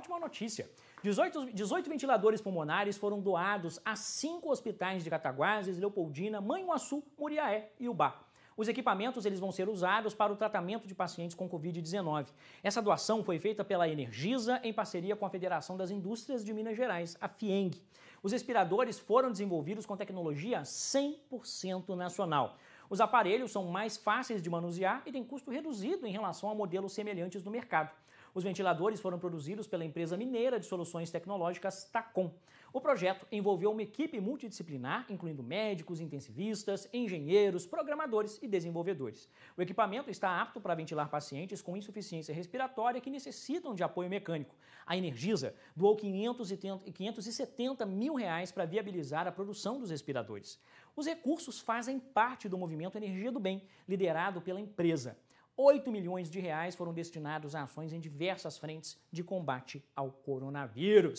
ótima notícia. 18, 18 ventiladores pulmonares foram doados a cinco hospitais de Cataguases, Leopoldina, Manhuaçu, Muriaé e Ubá. Os equipamentos eles vão ser usados para o tratamento de pacientes com Covid-19. Essa doação foi feita pela Energisa em parceria com a Federação das Indústrias de Minas Gerais, a FIENG. Os respiradores foram desenvolvidos com tecnologia 100% nacional. Os aparelhos são mais fáceis de manusear e têm custo reduzido em relação a modelos semelhantes no mercado. Os ventiladores foram produzidos pela empresa mineira de soluções tecnológicas Tacom. O projeto envolveu uma equipe multidisciplinar, incluindo médicos, intensivistas, engenheiros, programadores e desenvolvedores. O equipamento está apto para ventilar pacientes com insuficiência respiratória que necessitam de apoio mecânico. A Energisa doou 570 mil reais para viabilizar a produção dos respiradores. Os recursos fazem parte do movimento Energia do Bem, liderado pela empresa. 8 milhões de reais foram destinados a ações em diversas frentes de combate ao coronavírus.